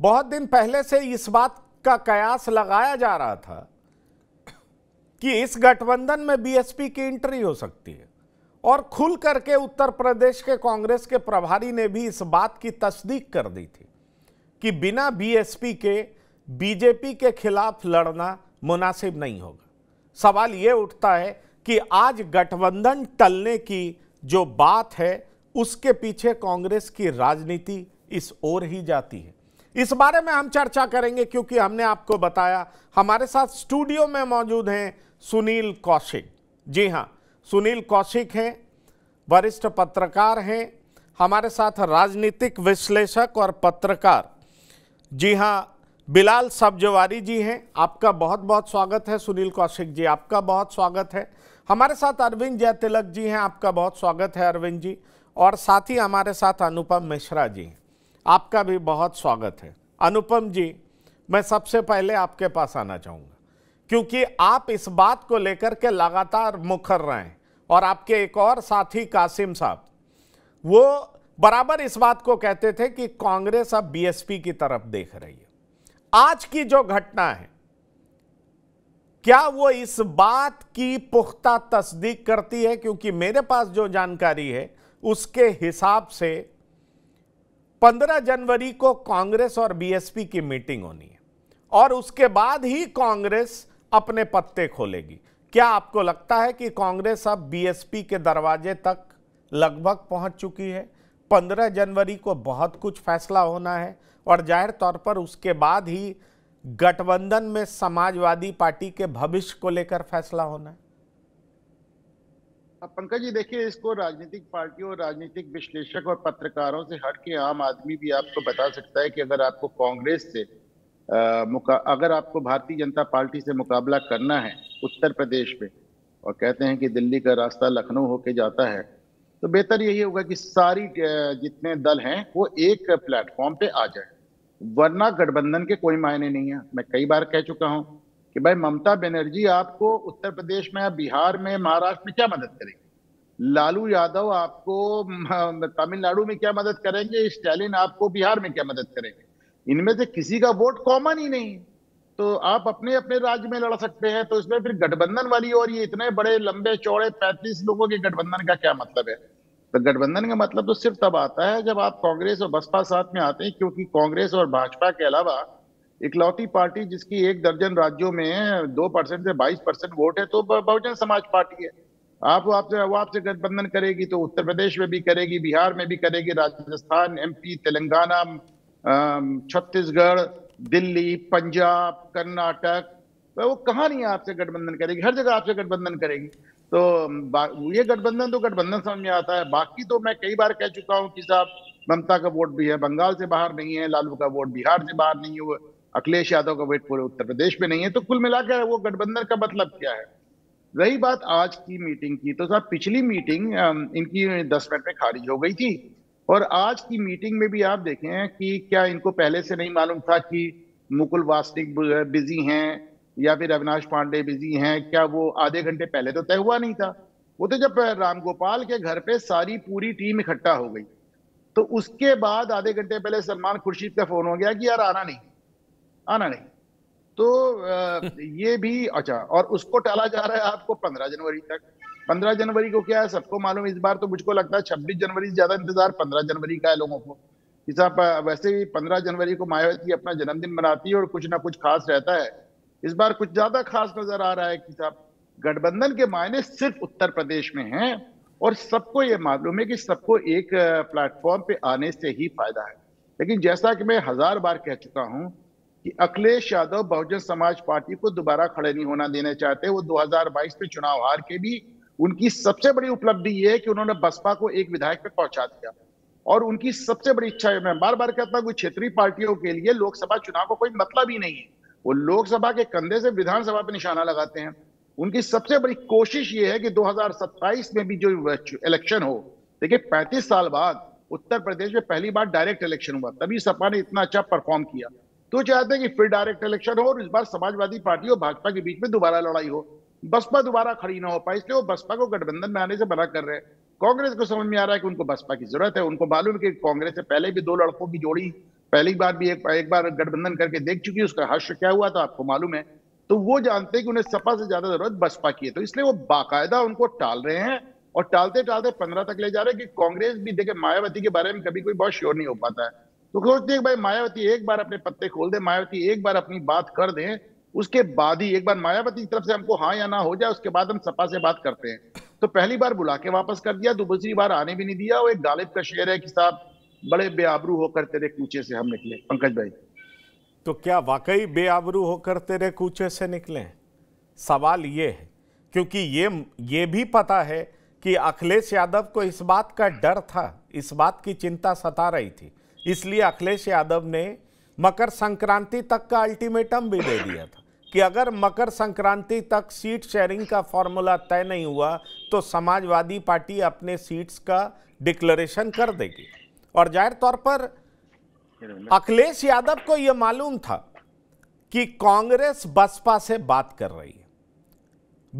बहुत दिन पहले से इस बात का कयास लगाया जा रहा था कि इस गठबंधन में बीएसपी की एंट्री हो सकती है और खुल करके उत्तर प्रदेश के कांग्रेस के प्रभारी ने भी इस बात की तस्दीक कर दी थी कि बिना बीएसपी के बीजेपी के खिलाफ लड़ना मुनासिब नहीं होगा सवाल ये उठता है कि आज गठबंधन टलने की जो बात है उसके पीछे कांग्रेस की राजनीति इस ओर ही जाती है इस बारे में हम चर्चा करेंगे क्योंकि हमने आपको बताया हमारे साथ स्टूडियो में मौजूद हैं सुनील कौशिक जी हाँ सुनील कौशिक हैं वरिष्ठ पत्रकार हैं हमारे साथ राजनीतिक विश्लेषक और पत्रकार जी हाँ बिलाल सब्जवारी जी हैं आपका बहुत बहुत स्वागत है सुनील कौशिक जी आपका बहुत स्वागत है हमारे साथ अरविंद जयतिलक जी हैं आपका बहुत स्वागत है अरविंद जी और साथ ही हमारे साथ अनुपम मिश्रा जी हैं आपका भी बहुत स्वागत है अनुपम जी मैं सबसे पहले आपके पास आना चाहूँगा क्योंकि आप इस बात को लेकर के लगातार मुखर रहे हैं और आपके एक और साथी कासिम साहब वो बराबर इस बात को कहते थे कि कांग्रेस अब बीएसपी की तरफ देख रही है आज की जो घटना है क्या वो इस बात की पुख्ता तस्दीक करती है क्योंकि मेरे पास जो जानकारी है उसके हिसाब से पंद्रह जनवरी को कांग्रेस और बीएसपी की मीटिंग होनी है और उसके बाद ही कांग्रेस अपने पत्ते खोलेगी क्या आपको लगता है कि कांग्रेस अब बीएसपी के दरवाजे तक लगभग पहुंच चुकी है पंद्रह जनवरी को बहुत कुछ फैसला होना है और जाहिर तौर पर उसके बाद ही गठबंधन में समाजवादी पार्टी के भविष्य को लेकर फैसला होना है अब पंकज जी देखिए इसको राजनीतिक पार्टियों राजनीतिक विश्लेषक और पत्रकारों से हट के आम आदमी भी आपको बता सकता है कि अगर आपको कांग्रेस से आ, अगर आपको भारतीय जनता पार्टी से मुकाबला करना है उत्तर प्रदेश में और कहते हैं कि दिल्ली का रास्ता लखनऊ होके जाता है तो बेहतर यही होगा कि सारी जितने दल हैं वो एक प्लेटफॉर्म पे आ जाए वरना गठबंधन के कोई मायने नहीं है मैं कई बार कह चुका हूँ कि भाई ममता बनर्जी आपको उत्तर प्रदेश में बिहार में महाराष्ट्र में क्या मदद करेंगे लालू यादव आपको तमिलनाडु में क्या मदद करेंगे स्टैलिन आपको बिहार में क्या मदद करेंगे इनमें से किसी का वोट कॉमन ही नहीं तो आप अपने अपने राज्य में लड़ सकते हैं तो इसमें फिर गठबंधन वाली और ये इतने बड़े लंबे चौड़े पैंतीस लोगों के गठबंधन का क्या मतलब है तो गठबंधन का मतलब तो सिर्फ तब आता है जब आप कांग्रेस और बसपा साथ में आते हैं क्योंकि कांग्रेस और भाजपा के अलावा इकलौती पार्टी जिसकी एक दर्जन राज्यों में दो परसेंट से बाईस परसेंट वोट है तो बहुजन समाज पार्टी है आप आपसे वो आपसे गठबंधन करेगी तो उत्तर प्रदेश में भी करेगी बिहार में भी करेगी राजस्थान एमपी तेलंगाना छत्तीसगढ़ दिल्ली पंजाब कर्नाटक तो वो कहाँ नहीं आपसे गठबंधन करेगी हर जगह आपसे गठबंधन करेगी तो ये गठबंधन तो गठबंधन समझ में आता है बाकी तो मैं कई बार कह चुका हूँ कि साहब ममता का वोट भी है बंगाल से बाहर नहीं है लालू का वोट बिहार से बाहर नहीं हुआ अखिलेश यादव का वेट पूरे उत्तर प्रदेश में नहीं है तो कुल मिलाकर वो गठबंधन का मतलब क्या है रही बात आज की मीटिंग की तो साहब पिछली मीटिंग इनकी दस मिनट में खारिज हो गई थी और आज की मीटिंग में भी आप देखें कि क्या इनको पहले से नहीं मालूम था कि मुकुल वास्तिक बिजी हैं या फिर अविनाश पांडे बिजी हैं क्या वो आधे घंटे पहले तो तय हुआ नहीं था वो तो जब रामगोपाल के घर पे सारी पूरी टीम इकट्ठा हो गई तो उसके बाद आधे घंटे पहले सलमान खुर्शीद का फोन हो गया कि यार आना नहीं आना नहीं तो ये भी अच्छा और उसको टाला जा रहा है आपको पंद्रह जनवरी तक पंद्रह जनवरी को क्या है सबको मालूम इस बार तो मुझको लगता है छब्बीस जनवरी से ज्यादा इंतजार पंद्रह जनवरी का है लोगों को कि साहब वैसे भी पंद्रह जनवरी को मायावती अपना जन्मदिन मनाती है और कुछ ना कुछ खास रहता है इस बार कुछ ज्यादा खास नजर आ रहा है कि साहब गठबंधन के मायने सिर्फ उत्तर प्रदेश में हैं और सबको ये मालूम है कि सबको एक प्लेटफॉर्म पे आने से ही फायदा है लेकिन जैसा कि मैं हजार बार कह चुका हूँ कि अखिलेश यादव बहुजन समाज पार्टी को दोबारा खड़े नहीं होना देना चाहते वो 2022 में चुनाव हार के भी उनकी सबसे बड़ी उपलब्धि ये है कि उन्होंने बसपा को एक विधायक पर पहुंचा दिया और उनकी सबसे बड़ी इच्छा है मैं बार बार कहता हूँ क्षेत्रीय पार्टियों के लिए लोकसभा चुनाव का को कोई मतलब ही नहीं है वो लोकसभा के कंधे से विधानसभा पर निशाना लगाते हैं उनकी सबसे बड़ी कोशिश ये है कि दो में भी जो इलेक्शन हो देखिए पैंतीस साल बाद उत्तर प्रदेश में पहली बार डायरेक्ट इलेक्शन हुआ तभी सपा ने इतना अच्छा परफॉर्म किया तो चाहते हैं कि फिर डायरेक्ट इलेक्शन हो और इस बार समाजवादी पार्टी और भाजपा के बीच में दोबारा लड़ाई हो बसपा दोबारा खड़ी ना हो पाए इसलिए वो बसपा को गठबंधन में आने से मना कर रहे हैं कांग्रेस को समझ में आ रहा है कि उनको बसपा की जरूरत है उनको मालूम कि कांग्रेस से पहले भी दो लड़कों की जोड़ी पहली बार भी एक, एक बार गठबंधन करके देख चुकी है उसका हर्ष क्या हुआ था आपको मालूम है तो वो जानते हैं कि उन्हें सपा से ज्यादा जरूरत बसपा की है तो इसलिए वो बाकायदा उनको टाल रहे हैं और टालते टालते पंद्रह तक ले जा रहे हैं कि कांग्रेस भी देखे मायावती के बारे में कभी कोई बहुत श्योर नहीं हो पाता है तो सोचते हैं भाई मायावती एक बार अपने पत्ते खोल दे मायावती एक बार अपनी बात कर दे उसके बाद ही एक बार मायावती की तरफ से हमको हाँ या ना हो जाए उसके बाद हम सपा से बात करते हैं तो पहली बार बुला के वापस कर दिया दूसरी बार आने भी नहीं दिया वो एक गालिब का शेर है कि साहब बड़े बेआबरू होकर तेरे कूचे से हम निकले पंकज भाई तो क्या वाकई बेआबरू होकर तेरे कूचे से निकले सवाल ये है क्योंकि ये ये भी पता है कि अखिलेश यादव को इस बात का डर था इस बात की चिंता सता रही थी इसलिए अखिलेश यादव ने मकर संक्रांति तक का अल्टीमेटम भी दे दिया था कि अगर मकर संक्रांति तक सीट शेयरिंग का फॉर्मूला तय नहीं हुआ तो समाजवादी पार्टी अपने सीट्स का डिक्लेरेशन कर देगी और जाहिर तौर पर अखिलेश यादव को यह मालूम था कि कांग्रेस बसपा से बात कर रही है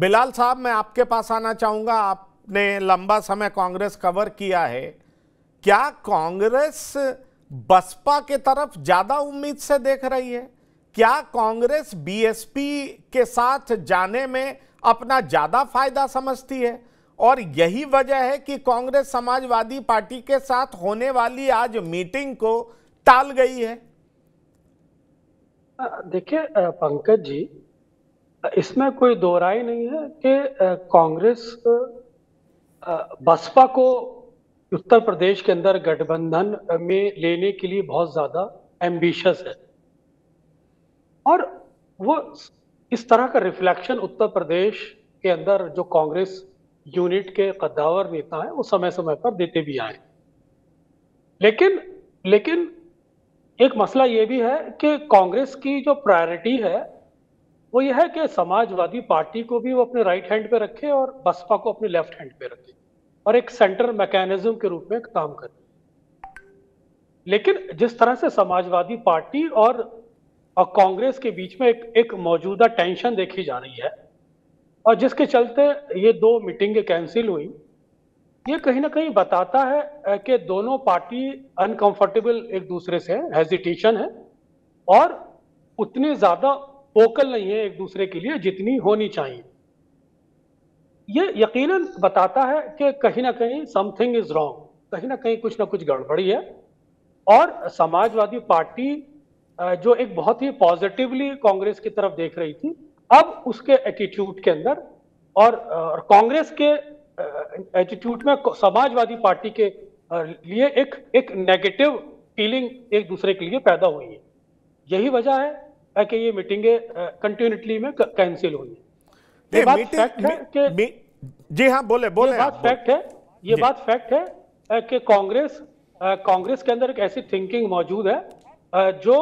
बिलाल साहब मैं आपके पास आना चाहूंगा आपने लंबा समय कांग्रेस कवर किया है क्या कांग्रेस बसपा के तरफ ज्यादा उम्मीद से देख रही है क्या कांग्रेस बीएसपी के साथ जाने में अपना ज्यादा फायदा समझती है और यही वजह है कि कांग्रेस समाजवादी पार्टी के साथ होने वाली आज मीटिंग को टाल गई है देखिए पंकज जी इसमें कोई दोहराई नहीं है कि कांग्रेस बसपा को उत्तर प्रदेश के अंदर गठबंधन में लेने के लिए बहुत ज्यादा एम्बिशस है और वो इस तरह का रिफ्लेक्शन उत्तर प्रदेश के अंदर जो कांग्रेस यूनिट के कद्दावर नेता है वो समय समय पर देते भी आए लेकिन लेकिन एक मसला ये भी है कि कांग्रेस की जो प्रायोरिटी है वो यह है कि समाजवादी पार्टी को भी वो अपने राइट हैंड पे रखे और बसपा को अपने लेफ्ट हैंड पे रखे और एक सेंट्रल मैकेनिज्म के रूप में काम कर लेकिन जिस तरह से समाजवादी पार्टी और, और कांग्रेस के बीच में एक, एक मौजूदा टेंशन देखी जा रही है और जिसके चलते ये दो मीटिंग कैंसिल हुई ये कहीं ना कहीं बताता है कि दोनों पार्टी अनकंफर्टेबल एक दूसरे से हेजिटेशन है और उतने ज़्यादा वोकल नहीं है एक दूसरे के लिए जितनी होनी चाहिए ये यकीनन बताता है कि कहीं ना कहीं समथिंग इज रॉन्ग कहीं ना कहीं कुछ ना कुछ गड़बड़ी है और समाजवादी पार्टी जो एक बहुत ही पॉजिटिवली कांग्रेस की तरफ देख रही थी अब उसके एटीट्यूड के अंदर और कांग्रेस के एटीट्यूड में समाजवादी पार्टी के लिए एक एक नेगेटिव फीलिंग एक दूसरे के लिए पैदा हुई है यही वजह है कि ये मीटिंगें कंटिन्यूटली में कैंसिल हुई हैं ये बात फैक्ट है कि जी हाँ बोले बोले ये बात फैक्ट है ये बात फैक्ट है कि कांग्रेस कांग्रेस के अंदर एक ऐसी थिंकिंग मौजूद है जो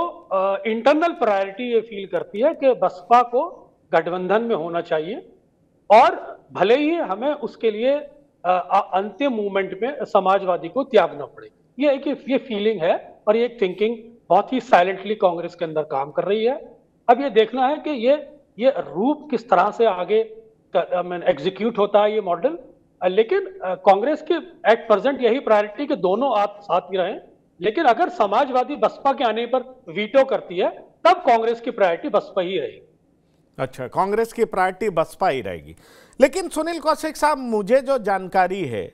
इंटरनल प्रायोरिटी ये फील करती है कि बसपा को गठबंधन में होना चाहिए और भले ही हमें उसके लिए अंतिम मूवमेंट में समाजवादी को त्यागना पड़े ये एक ये फीलिंग है और ये थिंकिंग बहुत ही साइलेंटली कांग्रेस के अंदर काम कर रही है अब ये देखना है कि ये ये रूप किस तरह से आगे एग्जीक्यूट होता है ये मॉडल लेकिन कांग्रेस के एट प्रेजेंट यही प्रायोरिटी के दोनों आप साथ ही रहें लेकिन अगर समाजवादी बसपा के आने पर वीटो करती है तब कांग्रेस की प्रायोरिटी बसपा ही रहेगी अच्छा कांग्रेस की प्रायोरिटी बसपा ही रहेगी लेकिन सुनील कौशिक साहब मुझे जो जानकारी है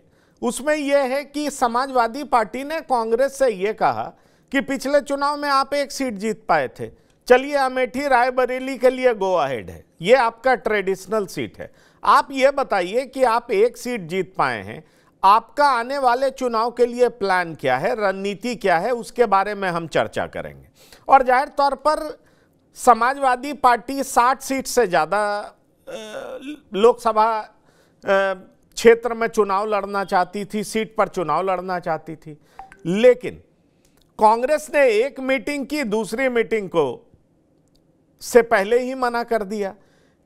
उसमें यह है कि समाजवादी पार्टी ने कांग्रेस से यह कहा कि पिछले चुनाव में आप एक सीट जीत पाए थे चलिए अमेठी रायबरेली के लिए गोवा हेड है ये आपका ट्रेडिशनल सीट है आप ये बताइए कि आप एक सीट जीत पाए हैं आपका आने वाले चुनाव के लिए प्लान क्या है रणनीति क्या है उसके बारे में हम चर्चा करेंगे और जाहिर तौर पर समाजवादी पार्टी 60 सीट से ज़्यादा लोकसभा क्षेत्र में चुनाव लड़ना चाहती थी सीट पर चुनाव लड़ना चाहती थी लेकिन कांग्रेस ने एक मीटिंग की दूसरी मीटिंग को से पहले ही मना कर दिया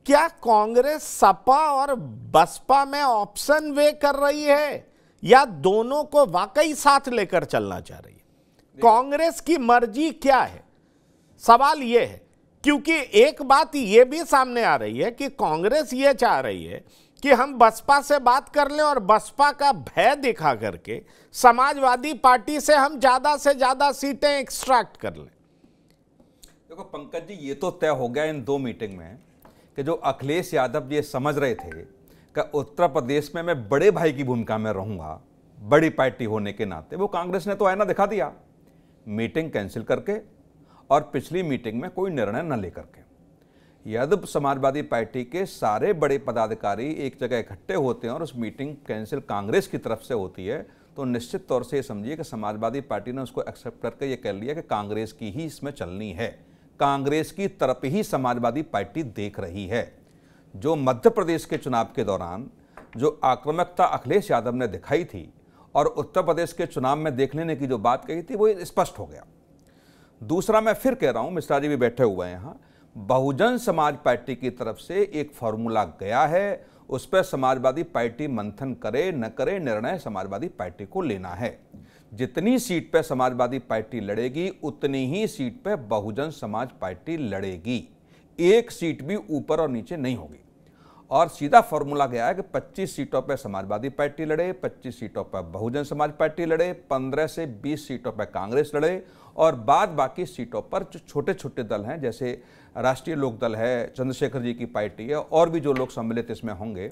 क्या कांग्रेस सपा और बसपा में ऑप्शन वे कर रही है या दोनों को वाकई साथ लेकर चलना चाह रही है कांग्रेस की मर्जी क्या है सवाल यह है क्योंकि एक बात यह भी सामने आ रही है कि कांग्रेस ये चाह रही है कि हम बसपा से बात कर लें और बसपा का भय दिखा करके समाजवादी पार्टी से हम ज़्यादा से ज़्यादा सीटें एक्सट्रैक्ट कर लें देखो पंकज जी ये तो तय हो गया इन दो मीटिंग में कि जो अखिलेश यादव ये समझ रहे थे कि उत्तर प्रदेश में मैं बड़े भाई की भूमिका में रहूंगा बड़ी पार्टी होने के नाते वो कांग्रेस ने तो आईना दिखा दिया मीटिंग कैंसिल करके और पिछली मीटिंग में कोई निर्णय न लेकर के यादव समाजवादी पार्टी के सारे बड़े पदाधिकारी एक जगह इकट्ठे होते हैं और उस मीटिंग कैंसिल कांग्रेस की तरफ से होती है तो निश्चित तौर से ये समझिए कि समाजवादी पार्टी ने उसको एक्सेप्ट करके ये कह लिया कि कांग्रेस की ही इसमें चलनी है कांग्रेस की तरफ ही समाजवादी पार्टी देख रही है जो मध्य प्रदेश के चुनाव के दौरान जो आक्रमकता अखिलेश यादव ने दिखाई थी और उत्तर प्रदेश के चुनाव में देख लेने की जो बात कही थी वो स्पष्ट हो गया दूसरा मैं फिर कह रहा हूँ मिश्रा जी भी बैठे हुए हैं यहाँ बहुजन समाज पार्टी की तरफ से एक फॉर्मूला गया है उस पर समाजवादी पार्टी मंथन करे न करे निर्णय समाजवादी पार्टी को लेना है जितनी सीट पे समाजवादी पार्टी लड़ेगी उतनी ही सीट पे बहुजन समाज पार्टी लड़ेगी एक सीट भी ऊपर और नीचे नहीं होगी और सीधा फॉर्मूला गया है कि 25 सीटों पर समाजवादी पार्टी लड़े 25 सीटों पर बहुजन समाज पार्टी लड़े 15 से 20 सीटों पर कांग्रेस लड़े और बाद बाकी सीटों पर जो छोटे छोटे दल हैं जैसे राष्ट्रीय लोकदल है चंद्रशेखर जी की पार्टी है और भी जो लोग सम्मिलित इसमें होंगे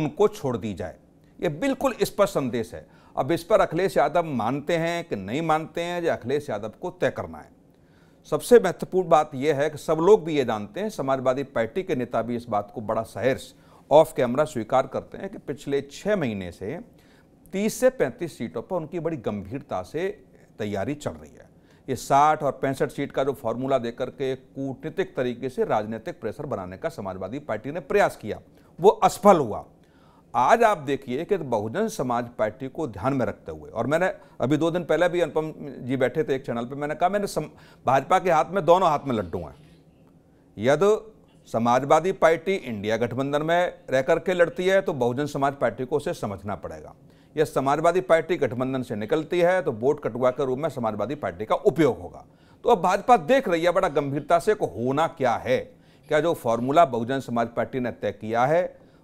उनको छोड़ दी जाए ये बिल्कुल स्पष्ट संदेश है अब इस पर अखिलेश यादव मानते हैं कि नहीं मानते हैं या अखिलेश यादव को तय करना है सबसे महत्वपूर्ण बात यह है कि सब लोग भी ये जानते हैं समाजवादी पार्टी के नेता भी इस बात को बड़ा सहर्ष ऑफ कैमरा स्वीकार करते हैं कि पिछले छः महीने से 30 से 35 सीटों पर उनकी बड़ी गंभीरता से तैयारी चल रही है ये 60 और पैंसठ सीट का जो फॉर्मूला देकर के कूटनीतिक तरीके से राजनीतिक प्रेशर बनाने का समाजवादी पार्टी ने प्रयास किया वो असफल हुआ आज आप देखिए कि बहुजन समाज पार्टी को ध्यान में रखते हुए और मैंने अभी दो दिन पहले भी अनुपम जी बैठे थे एक चैनल पे मैंने कहा मैंने भाजपा के हाथ में दोनों हाथ में लड्डू हैं यदि समाजवादी पार्टी इंडिया गठबंधन में रह करके लड़ती है तो बहुजन समाज पार्टी को उसे समझना पड़ेगा यह समाजवादी पार्टी गठबंधन से निकलती है तो वोट कटुआ के रूप में समाजवादी पार्टी का उपयोग होगा तो अब भाजपा देख रही है बड़ा गंभीरता से को होना क्या है क्या जो फॉर्मूला बहुजन समाज पार्टी ने तय किया है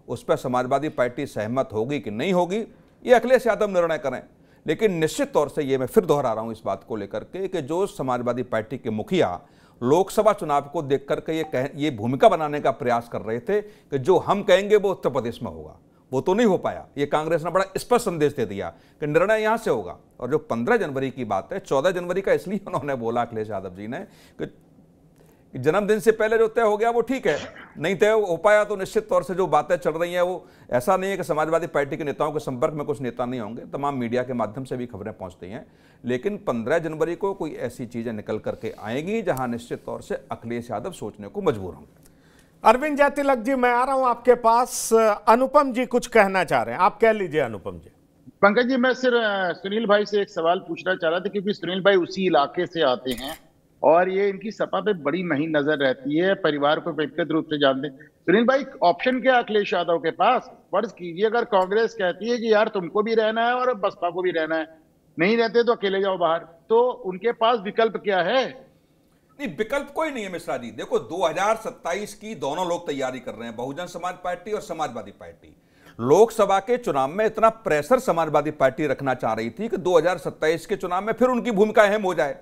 उस पर समाजवादी पार्टी सहमत होगी कि नहीं होगी ये अखिलेश यादव निर्णय करें लेकिन निश्चित तौर से ये मैं फिर दोहरा रहा हूँ इस बात को लेकर के कि जो समाजवादी पार्टी के मुखिया लोकसभा चुनाव को देख करके ये कह ये भूमिका बनाने का प्रयास कर रहे थे कि जो हम कहेंगे वो उत्तर प्रदेश में होगा वो तो नहीं हो पाया ये कांग्रेस ने बड़ा स्पष्ट संदेश दे दिया कि निर्णय यहाँ से होगा और जो 15 जनवरी की बात है 14 जनवरी का इसलिए उन्होंने बोला अखिलेश यादव जी ने कि जन्मदिन से पहले जो तय हो गया वो ठीक है नहीं तय हो पाया तो निश्चित तौर से जो बातें चल रही हैं वो ऐसा नहीं है कि समाजवादी पार्टी के नेताओं के संपर्क में कुछ नेता नहीं होंगे तमाम मीडिया के माध्यम से भी खबरें पहुंचती हैं लेकिन 15 जनवरी को कोई ऐसी चीज़ें निकल करके आएंगी जहां निश्चित तौर से अखिलेश यादव सोचने को मजबूर होंगे अरविंद जैतिलक जी मैं आ रहा हूँ आपके पास अनुपम जी कुछ कहना चाह रहे हैं आप कह लीजिए अनुपम जी पंकज जी मैं सिर्फ सुनील भाई से एक सवाल पूछना चाह रहा था क्योंकि सुनील भाई उसी इलाके से आते हैं और ये इनकी सपा पे बड़ी महीन नजर रहती है परिवार को व्यक्तिगत रूप से जानते सुनील भाई ऑप्शन क्या अखिलेश यादव के पास फर्ज कीजिए अगर कांग्रेस कहती है कि यार तुमको भी रहना है और बसपा को भी रहना है नहीं रहते तो अकेले जाओ बाहर तो उनके पास विकल्प क्या है नहीं विकल्प कोई नहीं है मिश्रा जी देखो 2027 की दोनों लोग तैयारी कर रहे हैं बहुजन समाज पार्टी और समाजवादी पार्टी लोकसभा के चुनाव में इतना प्रेशर समाजवादी पार्टी रखना चाह रही थी कि 2027 के चुनाव में फिर उनकी भूमिका अहम हो जाए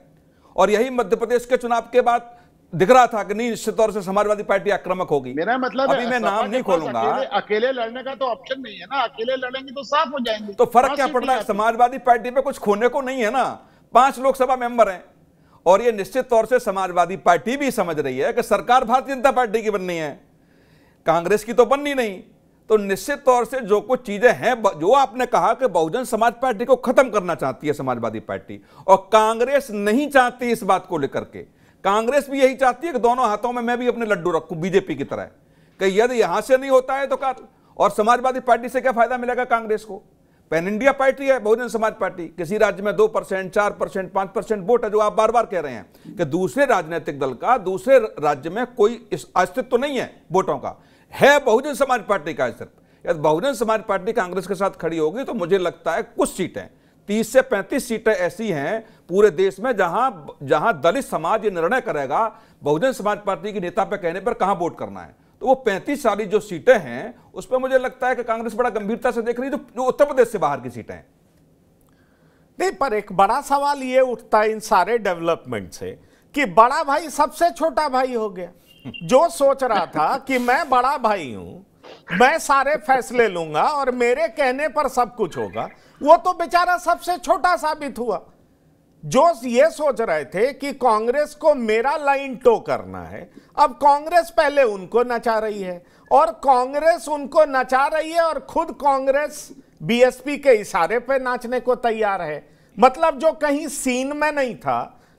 और यही मध्य प्रदेश के चुनाव के बाद दिख रहा था कि नहीं निश्चित तौर से समाजवादी पार्टी आक्रमक होगी मेरा मतलब अभी मैं नाम नहीं खोलूंगा अकेले, अकेले लड़ने का तो ऑप्शन नहीं है ना अकेले लड़ेंगे तो साफ हो जाएंगे तो फर्क क्या पड़ रहा है समाजवादी पार्टी पे कुछ खोने को नहीं है ना पांच लोकसभा मेंबर हैं और ये निश्चित तौर से समाजवादी पार्टी भी समझ रही है कि सरकार भारतीय जनता पार्टी की बननी है कांग्रेस की तो बननी नहीं तो निश्चित तौर से जो कुछ चीजें हैं जो आपने कहा कि बहुजन समाज पार्टी को खत्म करना चाहती है समाजवादी पार्टी और कांग्रेस नहीं चाहती इस बात को लेकर के कांग्रेस भी यही चाहती है कि दोनों हाथों में मैं भी अपने लड्डू रखू बीजेपी की तरह कि यदि यहां से नहीं होता है तो का और समाजवादी पार्टी से क्या फायदा मिलेगा कांग्रेस को पैन इंडिया पार्टी है बहुजन समाज पार्टी किसी राज्य में दो परसेंट चार परसेंट पांच परसेंट वोट है जो आप बार बार कह रहे हैं कि दूसरे राजनीतिक दल का दूसरे राज्य में कोई अस्तित्व तो नहीं है वोटों का है बहुजन समाज पार्टी का सिर्फ यदि बहुजन समाज पार्टी कांग्रेस के साथ खड़ी होगी तो मुझे लगता है कुछ सीटें तीस से पैंतीस सीटें ऐसी हैं पूरे देश में जहां जहां दलित समाज ये निर्णय करेगा बहुजन समाज पार्टी के नेता पर कहने पर कहां वोट करना है तो वो पैंतीस सारी जो सीटें हैं उस पर मुझे लगता है कि कांग्रेस बड़ा गंभीरता से देख रही है जो उत्तर प्रदेश से बाहर की सीटें हैं नहीं पर एक बड़ा सवाल ये उठता है इन सारे डेवलपमेंट से कि बड़ा भाई सबसे छोटा भाई हो गया जो सोच रहा था कि मैं बड़ा भाई हूं मैं सारे फैसले लूंगा और मेरे कहने पर सब कुछ होगा वो तो बेचारा सबसे छोटा साबित हुआ जो ये सोच रहे थे कि कांग्रेस को मेरा लाइन टो करना है अब कांग्रेस पहले उनको नचा रही है और कांग्रेस उनको नचा रही है और खुद कांग्रेस बीएसपी के इशारे पे नाचने को तैयार है मतलब जो कहीं सीन में नहीं था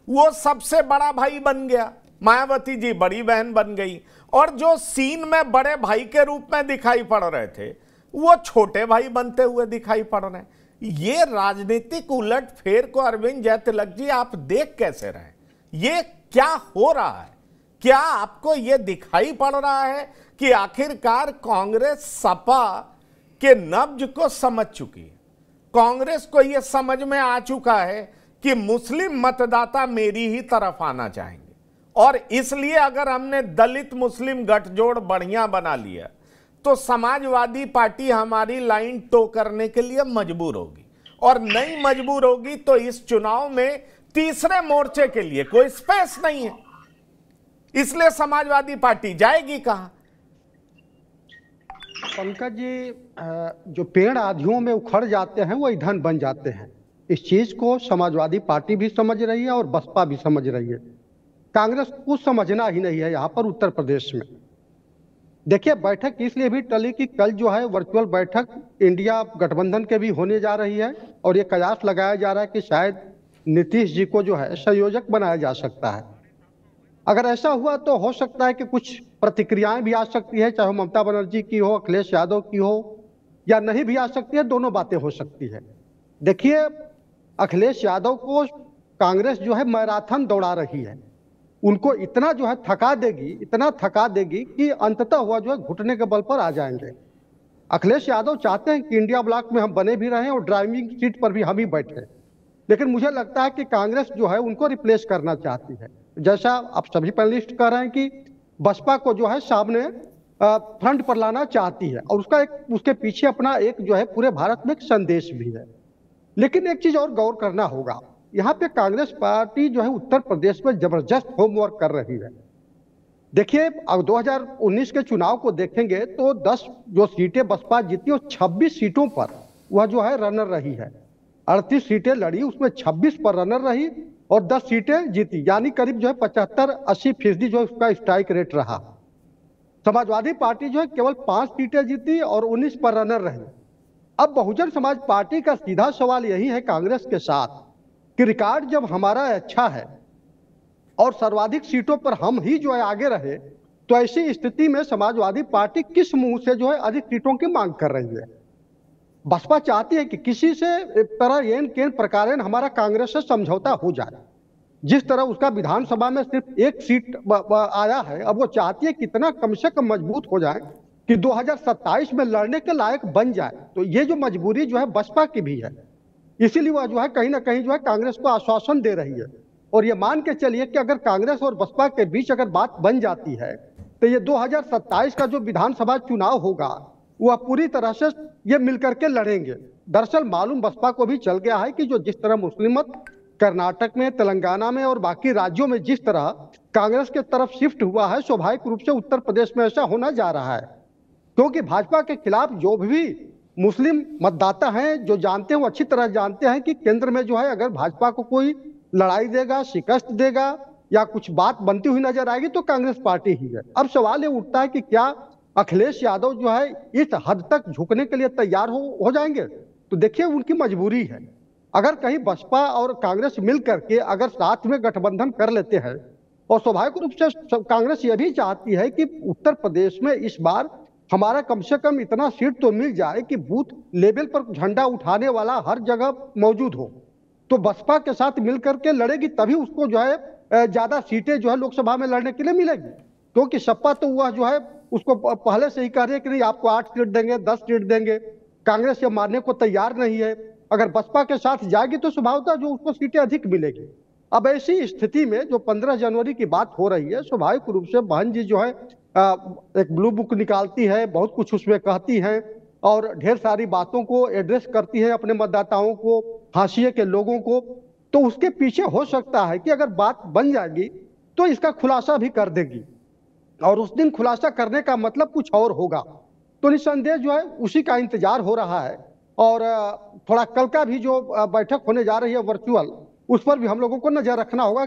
वो सबसे बड़ा भाई बन गया मायावती जी बड़ी बहन बन गई और जो सीन में बड़े भाई के रूप में दिखाई पड़ रहे थे वो छोटे भाई बनते हुए दिखाई पड़ रहे हैं ये राजनीतिक उलट फेर को अरविंद जयतिलक जी आप देख कैसे रहे ये क्या हो रहा है क्या आपको ये दिखाई पड़ रहा है कि आखिरकार कांग्रेस सपा के नब्ज को समझ चुकी है कांग्रेस को यह समझ में आ चुका है कि मुस्लिम मतदाता मेरी ही तरफ आना चाहेंगे और इसलिए अगर हमने दलित मुस्लिम गठजोड़ बढ़िया बना लिया तो समाजवादी पार्टी हमारी लाइन टो करने के लिए मजबूर होगी और नहीं मजबूर होगी तो इस चुनाव में तीसरे मोर्चे के लिए कोई स्पेस नहीं है इसलिए समाजवादी पार्टी जाएगी कहां पंकज जी जो पेड़ आधियों में उखड़ जाते हैं वो ईंधन बन जाते हैं इस चीज को समाजवादी पार्टी भी समझ रही है और बसपा भी समझ रही है कांग्रेस को समझना ही नहीं है यहाँ पर उत्तर प्रदेश में देखिए बैठक इसलिए भी टली कि कल जो है वर्चुअल बैठक इंडिया गठबंधन के भी होने जा रही है और ये कयास लगाया जा रहा है कि शायद नीतीश जी को जो है संयोजक बनाया जा सकता है अगर ऐसा हुआ तो हो सकता है कि कुछ प्रतिक्रियाएं भी आ सकती है चाहे ममता बनर्जी की हो अखिलेश यादव की हो या नहीं भी आ सकती है दोनों बातें हो सकती है देखिए अखिलेश यादव को कांग्रेस जो है मैराथन दौड़ा रही है उनको इतना जो है थका देगी इतना थका देगी कि अंततः हुआ जो है घुटने के बल पर आ जाएंगे अखिलेश यादव चाहते हैं कि इंडिया ब्लॉक में हम बने भी रहें और ड्राइविंग सीट पर भी हम ही बैठे लेकिन मुझे लगता है कि कांग्रेस जो है उनको रिप्लेस करना चाहती है जैसा आप सभी पैनलिस्ट कह रहे हैं कि बसपा को जो है सामने फ्रंट पर लाना चाहती है और उसका एक उसके पीछे अपना एक जो है पूरे भारत में एक संदेश भी है लेकिन एक चीज और गौर करना होगा यहाँ पे कांग्रेस पार्टी जो है उत्तर प्रदेश में जबरदस्त होमवर्क कर रही है देखिए अब 2019 के चुनाव को देखेंगे तो 10 जो सीटें बसपा जीती और 26 सीटों पर वह जो है रनर रही है 38 सीटें लड़ी उसमें 26 पर रनर रही और 10 सीटें जीती यानी करीब जो है पचहत्तर अस्सी फीसदी जो है उसका स्ट्राइक रेट रहा समाजवादी पार्टी जो है केवल पांच सीटें जीती और उन्नीस पर रनर रही अब बहुजन समाज पार्टी का सीधा सवाल यही है कांग्रेस के साथ कि रिकॉर्ड जब हमारा अच्छा है और सर्वाधिक सीटों पर हम ही जो है आगे रहे तो ऐसी स्थिति में समाजवादी पार्टी किस मुंह से जो है अधिक सीटों की मांग कर रही है बसपा चाहती है कि किसी से तरह एन केन प्रकार हमारा कांग्रेस से समझौता हो जाए जिस तरह उसका विधानसभा में सिर्फ एक सीट आया है अब वो चाहती है कितना कम से कम मजबूत हो जाए कि 2027 में लड़ने के लायक बन जाए तो ये जो मजबूरी जो है बसपा की भी है इसीलिए वह जो है कहीं ना कहीं जो है कांग्रेस को आश्वासन दे रही है और ये मान के चलिए कि अगर कांग्रेस और बसपा के बीच अगर बात बन जाती है तो ये दो का जो विधानसभा चुनाव होगा वह पूरी तरह से ये मिलकर के लड़ेंगे दरअसल मालूम बसपा को भी चल गया है कि जो जिस तरह मुस्लिम कर्नाटक में तेलंगाना में और बाकी राज्यों में जिस तरह कांग्रेस के तरफ शिफ्ट हुआ है स्वाभाविक रूप से उत्तर प्रदेश में ऐसा होना जा रहा है क्योंकि भाजपा के खिलाफ जो भी मुस्लिम मतदाता हैं जो जानते हैं वो अच्छी तरह जानते हैं कि केंद्र में जो है अगर भाजपा को कोई लड़ाई देगा शिकस्त देगा या कुछ बात बनती हुई नजर आएगी तो कांग्रेस पार्टी ही है अब सवाल ये उठता है कि क्या अखिलेश यादव जो है इस हद तक झुकने के लिए तैयार हो हो जाएंगे तो देखिए उनकी मजबूरी है अगर कहीं बसपा और कांग्रेस मिल करके अगर साथ में गठबंधन कर लेते हैं और स्वाभाविक रूप से कांग्रेस ये भी चाहती है कि उत्तर प्रदेश में इस बार हमारा कम से कम इतना सीट तो मिल जाए कि बूथ लेवल पर झंडा उठाने वाला हर जगह मौजूद हो तो बसपा के साथ मिलकर के लड़ेगी तभी उसको जो है ज़्यादा सीटें जो है लोकसभा में लड़ने के लिए मिलेगी क्योंकि सपा तो वह जो है उसको पहले से ही कह रही है कि नहीं आपको आठ सीट देंगे दस सीट देंगे कांग्रेस ये मारने को तैयार नहीं है अगर बसपा के साथ जाएगी तो स्वभावता जो उसको सीटें अधिक मिलेगी अब ऐसी स्थिति में जो 15 जनवरी की बात हो रही है स्वाभाविक रूप से बहन जी जो है एक ब्लू बुक निकालती है बहुत कुछ उसमें कहती है और ढेर सारी बातों को एड्रेस करती है अपने मतदाताओं को हाशिए के लोगों को तो उसके पीछे हो सकता है कि अगर बात बन जाएगी तो इसका खुलासा भी कर देगी और उस दिन खुलासा करने का मतलब कुछ और होगा तो निसंदेह जो है उसी का इंतजार हो रहा है और थोड़ा कल का भी जो बैठक होने जा रही है वर्चुअल उस पर भी हम लोगों को नजर रखना होगा